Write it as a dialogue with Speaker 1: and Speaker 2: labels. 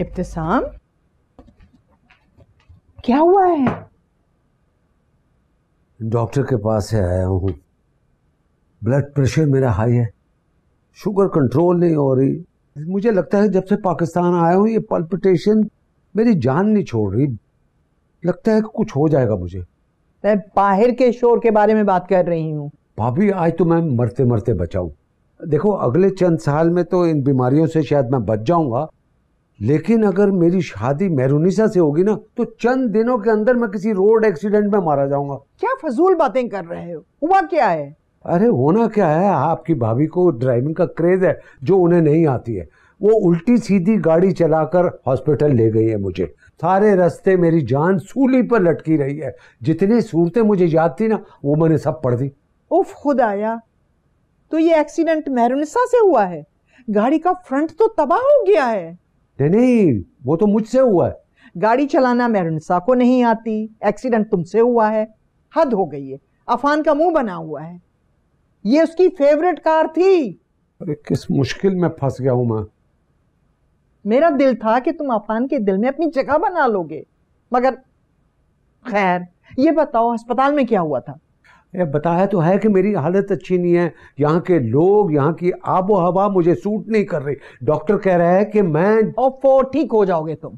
Speaker 1: इब्तिसाम क्या हुआ है
Speaker 2: डॉक्टर के पास से आया हूँ ब्लड प्रेशर मेरा हाई है शुगर कंट्रोल नहीं हो रही मुझे लगता है जब से पाकिस्तान आया हूँ ये पल्पिटेशन मेरी जान नहीं छोड़ रही लगता है कि कुछ हो जाएगा मुझे मैं बाहर के शोर के बारे में बात कर रही हूँ भाभी आज तो मैं मरते मरते बचाऊँ देखो अगले चंद साल में तो इन बीमारियों से शायद मैं बच जाऊँगा लेकिन अगर मेरी शादी मेहरूनिसा से होगी ना तो चंद दिनों के अंदर मैं किसी रोड एक्सीडेंट में मारा जाऊंगा
Speaker 1: क्या फजूल बातें कर रहे हो हुआ क्या है
Speaker 2: अरे होना क्या है आपकी भाभी को ड्राइविंग का क्रेज है जो उन्हें नहीं आती है वो उल्टी सीधी गाड़ी चलाकर हॉस्पिटल ले गई है मुझे सारे रास्ते मेरी जान सूली पर लटकी रही है जितनी सूरतें मुझे याद थी ना वो मैंने सब पढ़ दी उफ खुदाया
Speaker 1: तो ये एक्सीडेंट मेहरूनिसा से हुआ है गाड़ी का फ्रंट तो तबाह हो गया है नहीं नहीं
Speaker 2: वो तो मुझसे हुआ है
Speaker 1: गाड़ी चलाना मेहरुनसा को नहीं आती एक्सीडेंट तुमसे हुआ है हद हो गई है अफान का मुंह बना हुआ है ये उसकी फेवरेट कार थी
Speaker 2: अरे किस मुश्किल में फंस गया हूं मैं
Speaker 1: मेरा दिल था कि तुम अफान के दिल में अपनी जगह बना लोगे मगर खैर ये बताओ अस्पताल में क्या हुआ था
Speaker 2: ये बताया तो है कि मेरी हालत अच्छी नहीं है यहाँ के लोग यहाँ की आबो हवा मुझे सूट नहीं कर रही डॉक्टर कह रहा है कि मैं ठीक हो जाओगे तुम